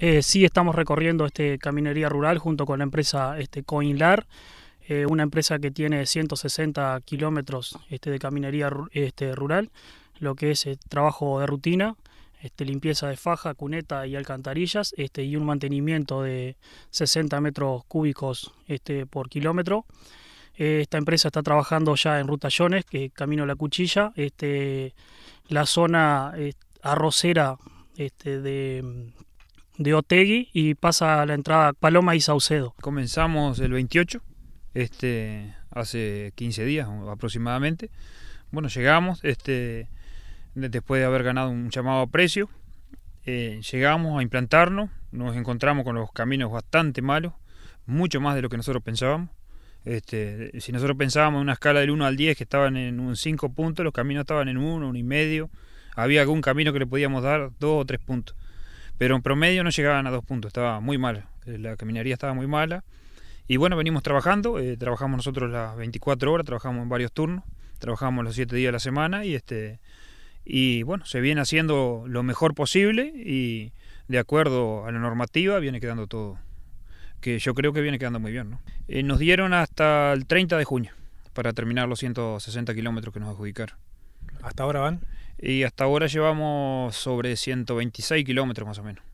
Eh, sí estamos recorriendo este caminería rural junto con la empresa este, Coinlar, eh, una empresa que tiene 160 kilómetros este, de caminería este, rural, lo que es eh, trabajo de rutina, este, limpieza de faja, cuneta y alcantarillas este, y un mantenimiento de 60 metros cúbicos este, por kilómetro. Esta empresa está trabajando ya en Rutallones, que camino la cuchilla, la zona arrocera de, de Otegui y pasa a la entrada Paloma y Saucedo. Comenzamos el 28, este, hace 15 días aproximadamente. Bueno, llegamos, este, después de haber ganado un llamado a precio, eh, llegamos a implantarnos, nos encontramos con los caminos bastante malos, mucho más de lo que nosotros pensábamos. Este, si nosotros pensábamos en una escala del 1 al 10 que estaban en un 5 puntos, los caminos estaban en 1, 1 y medio. Había algún camino que le podíamos dar 2 o 3 puntos pero en promedio no llegaban a dos puntos, estaba muy mal, eh, la caminaría estaba muy mala. Y bueno, venimos trabajando, eh, trabajamos nosotros las 24 horas, trabajamos en varios turnos, trabajamos los 7 días de la semana y este y bueno, se viene haciendo lo mejor posible y de acuerdo a la normativa viene quedando todo, que yo creo que viene quedando muy bien. ¿no? Eh, nos dieron hasta el 30 de junio para terminar los 160 kilómetros que nos adjudicaron. ¿Hasta ahora van? Y hasta ahora llevamos sobre 126 kilómetros más o menos.